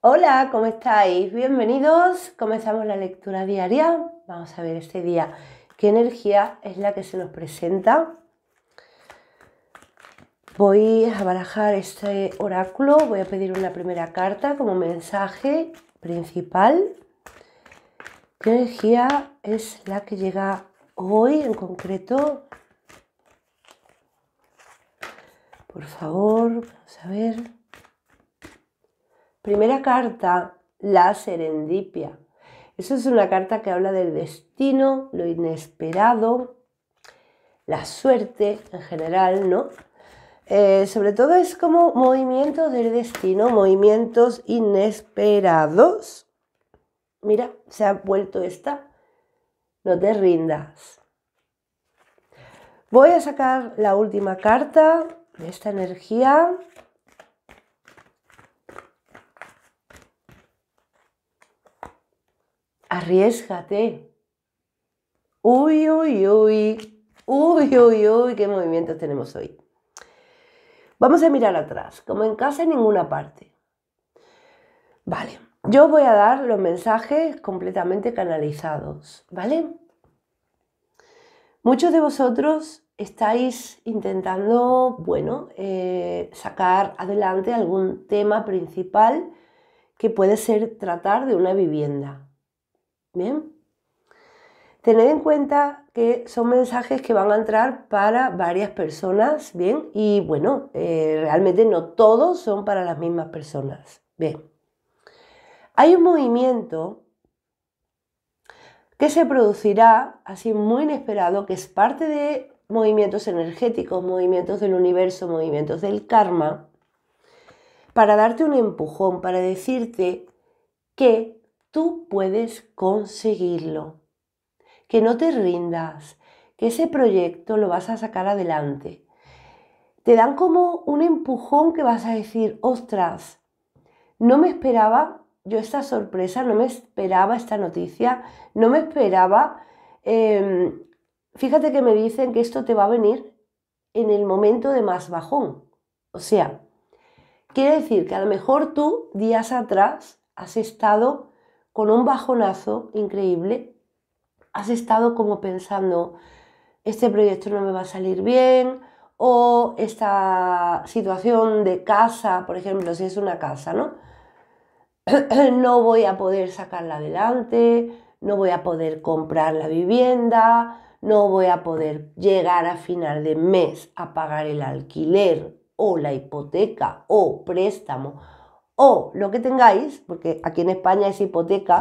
Hola, ¿cómo estáis? Bienvenidos. Comenzamos la lectura diaria. Vamos a ver este día qué energía es la que se nos presenta. Voy a barajar este oráculo, voy a pedir una primera carta como mensaje principal. ¿Qué energía es la que llega hoy en concreto? Por favor, vamos a ver. Primera carta, la serendipia. Eso es una carta que habla del destino, lo inesperado, la suerte en general, ¿no? Eh, sobre todo es como movimientos del destino, movimientos inesperados. Mira, se ha vuelto esta. No te rindas. Voy a sacar la última carta de esta energía. arriesgate. Uy, uy, uy, uy, uy, uy, qué movimientos tenemos hoy. Vamos a mirar atrás, como en casa en ninguna parte. Vale, yo voy a dar los mensajes completamente canalizados, ¿vale? Muchos de vosotros estáis intentando, bueno, eh, sacar adelante algún tema principal que puede ser tratar de una vivienda. Bien. Tened en cuenta que son mensajes que van a entrar para varias personas, ¿bien? Y bueno, eh, realmente no todos son para las mismas personas, Hay un movimiento que se producirá así muy inesperado, que es parte de movimientos energéticos, movimientos del universo, movimientos del karma, para darte un empujón, para decirte que Tú puedes conseguirlo. Que no te rindas, que ese proyecto lo vas a sacar adelante. Te dan como un empujón que vas a decir, ostras, no me esperaba yo esta sorpresa, no me esperaba esta noticia, no me esperaba... Em, fíjate que me dicen que esto te va a venir en el momento de más bajón. O sea, quiere decir que a lo mejor tú días atrás has estado con un bajonazo increíble, has estado como pensando, este proyecto no me va a salir bien, o esta situación de casa, por ejemplo, si es una casa, ¿no? no voy a poder sacarla adelante, no voy a poder comprar la vivienda, no voy a poder llegar a final de mes a pagar el alquiler o la hipoteca o préstamo o lo que tengáis, porque aquí en España es hipoteca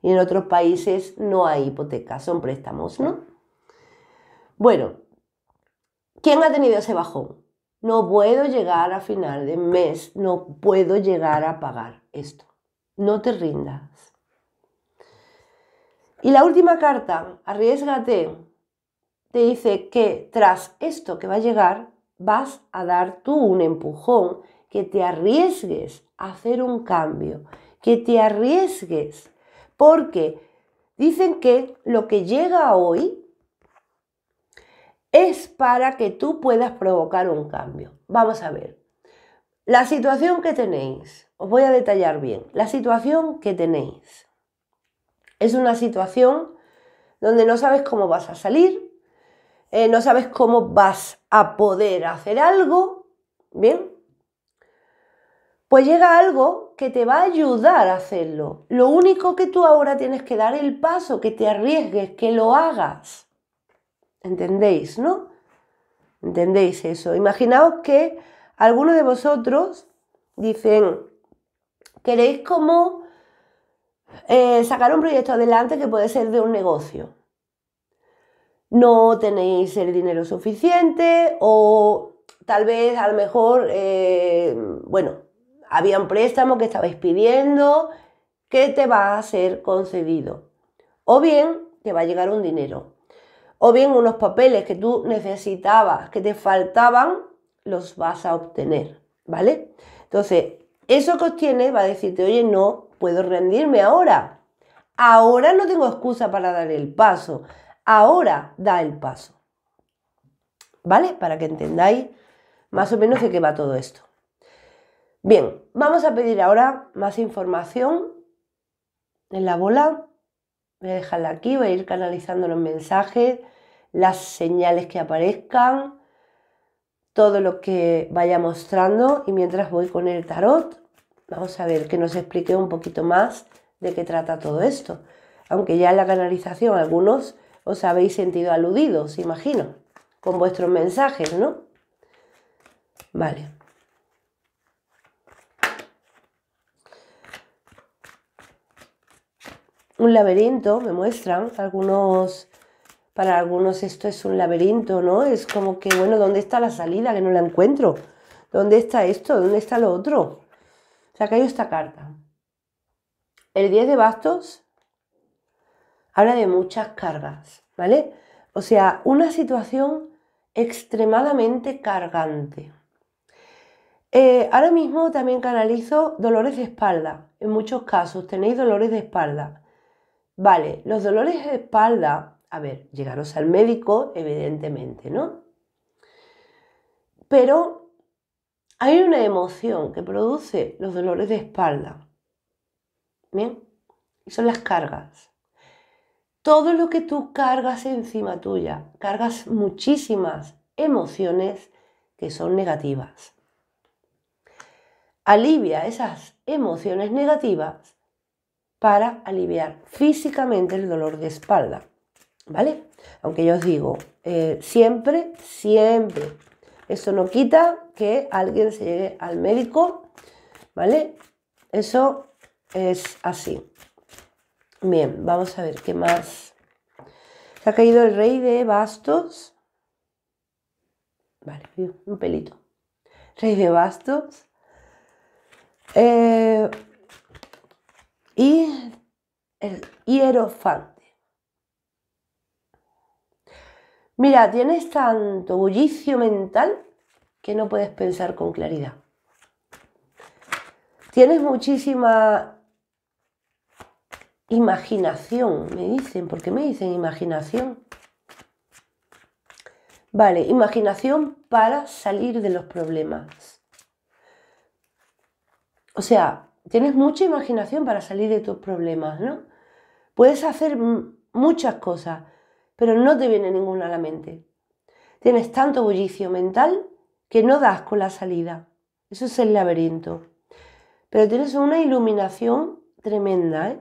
y en otros países no hay hipoteca, son préstamos, ¿no? Bueno, ¿quién ha tenido ese bajón? No puedo llegar a final de mes, no puedo llegar a pagar esto. No te rindas. Y la última carta, arriesgate, te dice que tras esto que va a llegar, vas a dar tú un empujón que te arriesgues a hacer un cambio, que te arriesgues, porque dicen que lo que llega hoy es para que tú puedas provocar un cambio. Vamos a ver. La situación que tenéis, os voy a detallar bien, la situación que tenéis es una situación donde no sabes cómo vas a salir, eh, no sabes cómo vas a poder hacer algo, ¿bien? pues llega algo que te va a ayudar a hacerlo. Lo único que tú ahora tienes que dar el paso, que te arriesgues, que lo hagas. ¿Entendéis, no? ¿Entendéis eso? Imaginaos que algunos de vosotros dicen, queréis como eh, sacar un proyecto adelante que puede ser de un negocio. No tenéis el dinero suficiente o tal vez a lo mejor, eh, bueno, había un préstamo que estabas pidiendo que te va a ser concedido. O bien te va a llegar un dinero. O bien unos papeles que tú necesitabas, que te faltaban, los vas a obtener. ¿Vale? Entonces, eso que obtienes va a decirte, oye, no puedo rendirme ahora. Ahora no tengo excusa para dar el paso. Ahora da el paso. ¿Vale? Para que entendáis más o menos de qué va todo esto. Bien, vamos a pedir ahora más información en la bola. Voy a dejarla aquí, voy a ir canalizando los mensajes, las señales que aparezcan, todo lo que vaya mostrando y mientras voy con el tarot, vamos a ver que nos explique un poquito más de qué trata todo esto. Aunque ya en la canalización algunos os habéis sentido aludidos, imagino, con vuestros mensajes, ¿no? Vale. un laberinto, me muestran, algunos, para algunos esto es un laberinto, ¿no? Es como que, bueno, ¿dónde está la salida? Que no la encuentro. ¿Dónde está esto? ¿Dónde está lo otro? O sea, hay esta carta. El 10 de bastos habla de muchas cargas, ¿vale? O sea, una situación extremadamente cargante. Eh, ahora mismo también canalizo dolores de espalda. En muchos casos tenéis dolores de espalda. Vale, los dolores de espalda, a ver, llegaros al médico, evidentemente, ¿no? Pero hay una emoción que produce los dolores de espalda. ¿Bien? Y son las cargas. Todo lo que tú cargas encima tuya, cargas muchísimas emociones que son negativas. Alivia esas emociones negativas para aliviar físicamente el dolor de espalda. ¿Vale? Aunque yo os digo, eh, siempre, siempre. Eso no quita que alguien se llegue al médico, ¿vale? Eso es así. Bien, vamos a ver qué más. Se ha caído el rey de bastos. Vale, un pelito. Rey de bastos. Eh, y el hierofante. Mira, tienes tanto bullicio mental que no puedes pensar con claridad. Tienes muchísima imaginación, me dicen. ¿Por qué me dicen imaginación? Vale, imaginación para salir de los problemas. O sea, tienes mucha imaginación para salir de tus problemas, ¿no? Puedes hacer muchas cosas, pero no te viene ninguna a la mente. Tienes tanto bullicio mental que no das con la salida. Eso es el laberinto. Pero tienes una iluminación tremenda, ¿eh?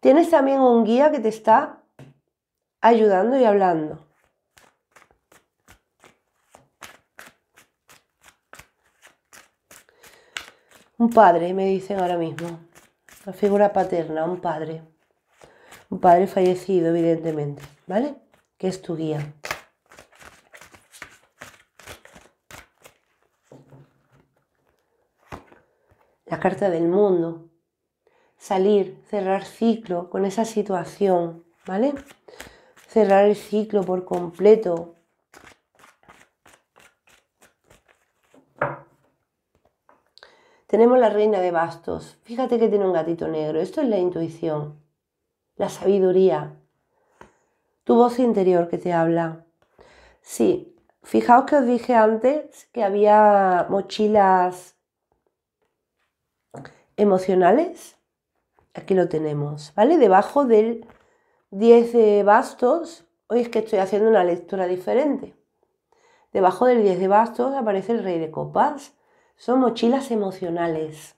Tienes también un guía que te está ayudando y hablando. Un padre, me dicen ahora mismo. la figura paterna, un padre. Un padre fallecido, evidentemente. ¿Vale? Que es tu guía. La carta del mundo. Salir, cerrar ciclo con esa situación. ¿Vale? Cerrar el ciclo por completo Tenemos la reina de bastos. Fíjate que tiene un gatito negro. Esto es la intuición, la sabiduría, tu voz interior que te habla. Sí, fijaos que os dije antes que había mochilas emocionales. Aquí lo tenemos, ¿vale? Debajo del 10 de bastos. Hoy es que estoy haciendo una lectura diferente. Debajo del 10 de bastos aparece el rey de copas son mochilas emocionales.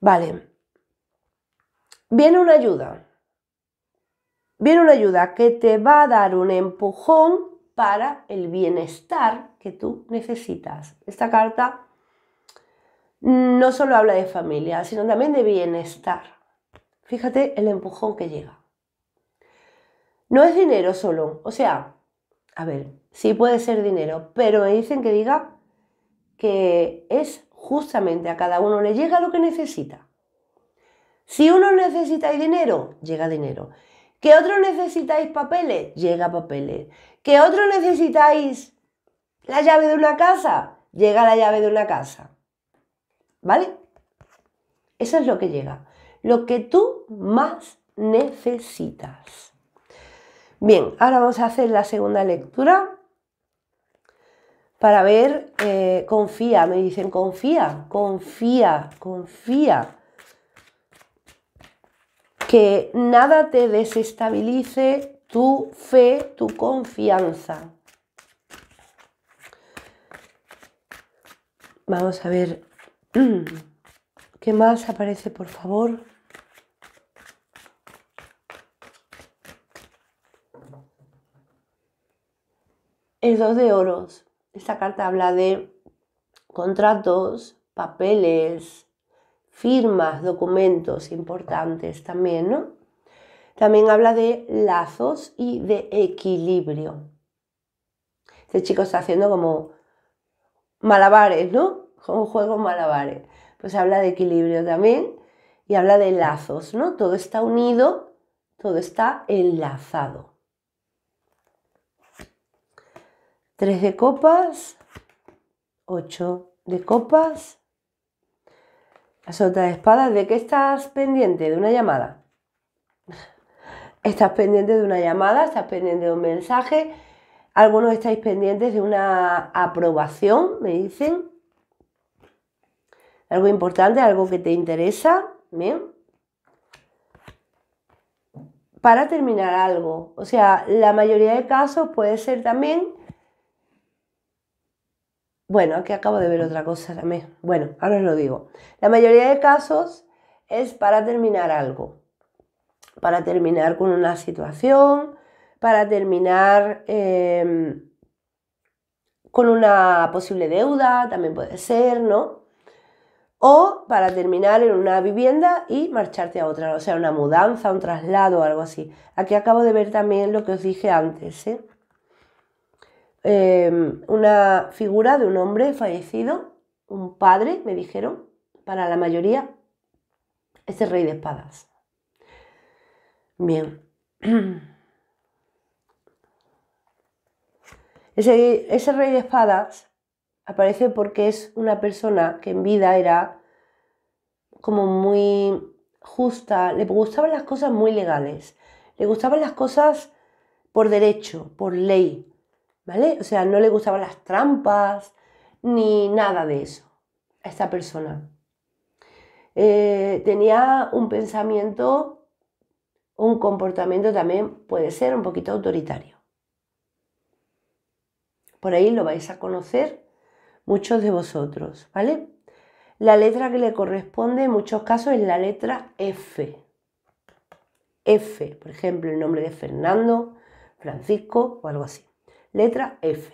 Vale. Viene una ayuda. Viene una ayuda que te va a dar un empujón para el bienestar que tú necesitas. Esta carta no solo habla de familia, sino también de bienestar. Fíjate el empujón que llega. No es dinero solo, o sea, a ver, sí puede ser dinero, pero me dicen que diga que es justamente a cada uno le llega lo que necesita. Si uno necesita dinero, llega dinero. Que otro necesitáis papeles, llega papeles. Que otro necesitáis la llave de una casa, llega la llave de una casa. ¿Vale? Eso es lo que llega. Lo que tú más necesitas. Bien, ahora vamos a hacer la segunda lectura para ver, eh, confía, me dicen, confía, confía, confía. Que nada te desestabilice tu fe, tu confianza. Vamos a ver, ¿qué más aparece, por favor? El dos de oros. Esta carta habla de contratos, papeles, firmas, documentos importantes también, ¿no? También habla de lazos y de equilibrio. Este chico está haciendo como malabares, ¿no? Como juego malabares. Pues habla de equilibrio también y habla de lazos, ¿no? Todo está unido, todo está enlazado. 3 de copas, 8 de copas, la sota de espadas. ¿De qué estás pendiente? De una llamada. Estás pendiente de una llamada, estás pendiente de un mensaje. Algunos estáis pendientes de una aprobación, me dicen. Algo importante, algo que te interesa. Bien para terminar algo. O sea, la mayoría de casos puede ser también bueno, aquí acabo de ver otra cosa también. Bueno, ahora os lo digo. La mayoría de casos es para terminar algo. Para terminar con una situación, para terminar em, con una posible deuda, también puede ser, ¿no? O para terminar en una vivienda y marcharte a otra, o sea, una mudanza, un traslado, algo así. Aquí acabo de ver también lo que os dije antes, ¿eh? Em, una figura de un hombre fallecido, un padre, me dijeron, para la mayoría, ese rey de espadas. Bien. Ese, ese rey de espadas aparece porque es una persona que en vida era como muy justa, le gustaban las cosas muy legales, le gustaban las cosas por derecho, por ley, ¿vale? O sea, no le gustaban las trampas ni nada de eso a esta persona. Eh, tenía un pensamiento, un comportamiento también puede ser un poquito autoritario. Por ahí lo vais a conocer muchos de vosotros, ¿vale? La letra que le corresponde en muchos casos es la letra F. F, por ejemplo, el nombre de Fernando, Francisco o algo así. Letra F.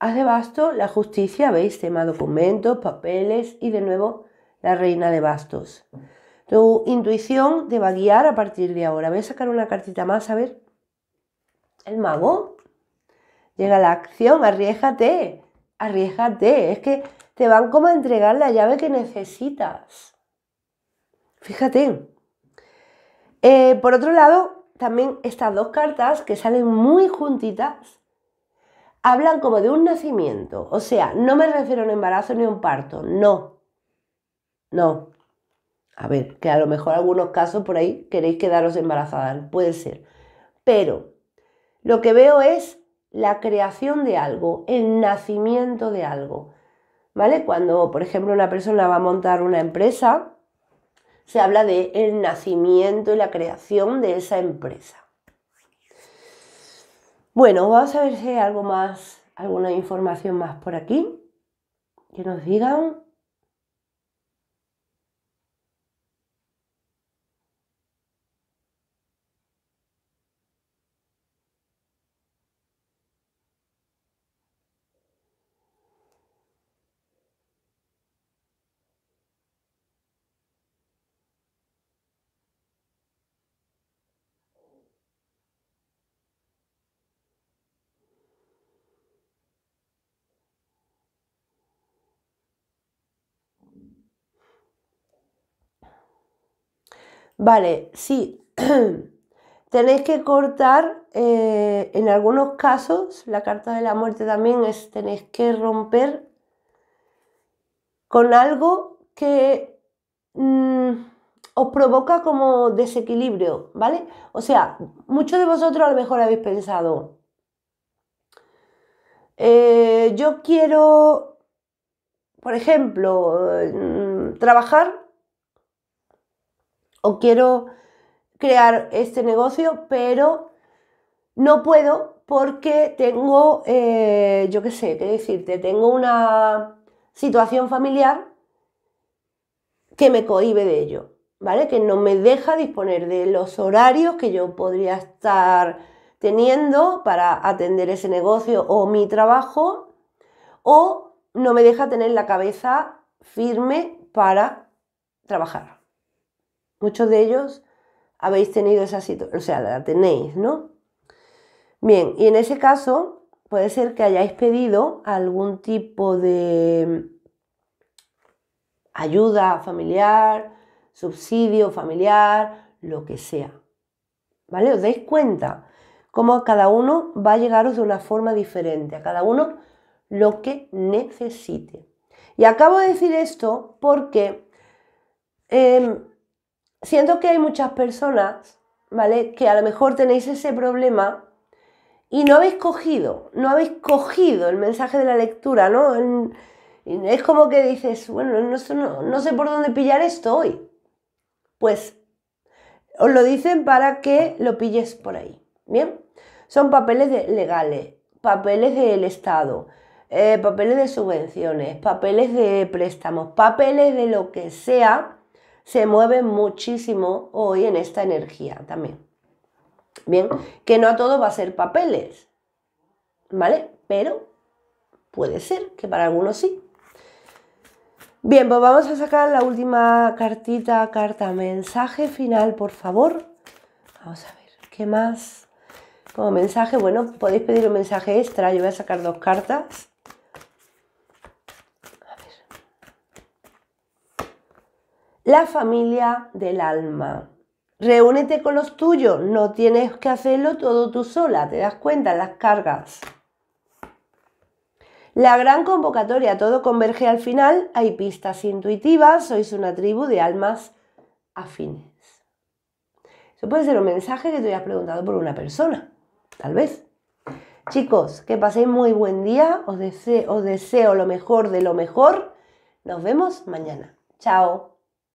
Haz de bastos la justicia, veis, tema documentos, papeles y de nuevo la reina de bastos. Tu intuición te va a guiar a partir de ahora. Voy a sacar una cartita más, a ver. El mago. Llega la acción, arriesgate, arriesgate. Es que te van como a entregar la llave que necesitas. Fíjate. Eh, por otro lado, también estas dos cartas que salen muy juntitas hablan como de un nacimiento. O sea, no me refiero a un embarazo ni a un parto, no. No. A ver, que a lo mejor en algunos casos por ahí queréis quedaros embarazadas, puede ser. Pero lo que veo es la creación de algo, el nacimiento de algo. ¿Vale? Cuando, por ejemplo, una persona va a montar una empresa, se habla de el nacimiento y la creación de esa empresa. Bueno, vamos a ver si hay algo más, alguna información más por aquí que nos digan. Vale, sí, tenéis que cortar, eh, en algunos casos, la carta de la muerte también es, tenéis que romper con algo que mm, os provoca como desequilibrio, ¿vale? O sea, muchos de vosotros a lo mejor habéis pensado, eh, yo quiero, por ejemplo, eh, trabajar o quiero crear este negocio, pero no puedo porque tengo, eh, yo qué sé, qué decirte, tengo una situación familiar que me cohibe de ello, ¿vale? Que no me deja disponer de los horarios que yo podría estar teniendo para atender ese negocio o mi trabajo, o no me deja tener la cabeza firme para trabajar. Muchos de ellos habéis tenido esa situación, o sea, la tenéis, ¿no? Bien, y en ese caso puede ser que hayáis pedido algún tipo de mm, ayuda familiar, subsidio familiar, lo que sea. ¿Vale? ¿Os dais cuenta? Cómo a cada uno va a llegaros de una forma diferente, a cada uno lo que necesite. Y acabo de decir esto porque em, siento que hay muchas personas, ¿vale? Que a lo mejor tenéis ese problema y no habéis cogido, no habéis cogido el mensaje de la lectura, ¿no? es como que dices, bueno, no, sé por dónde pillar esto hoy. Pues os lo dicen para que lo pilles por ahí. Bien, son papeles legales, papeles del Estado, eh, papeles de subvenciones, papeles de préstamos, papeles de lo que sea se mueve muchísimo hoy en esta energía también. Bien, que no a todo va a ser papeles, ¿vale? Pero puede ser que para algunos sí. Bien, pues vamos a sacar la última cartita, carta, mensaje final, por favor. Vamos a ver, ¿qué más? Como mensaje, bueno, podéis pedir un mensaje extra, yo voy a sacar dos cartas. La familia del alma. Reúnete con los tuyos, no tienes que hacerlo todo tú sola, te das cuenta las cargas. La gran convocatoria, todo converge al final, hay pistas intuitivas, sois una tribu de almas afines. Eso puede ser un mensaje que te hayas preguntado por una persona, tal vez. Chicos, que paséis muy buen día, os deseo, os deseo lo mejor de lo mejor. Nos vemos mañana. Chao.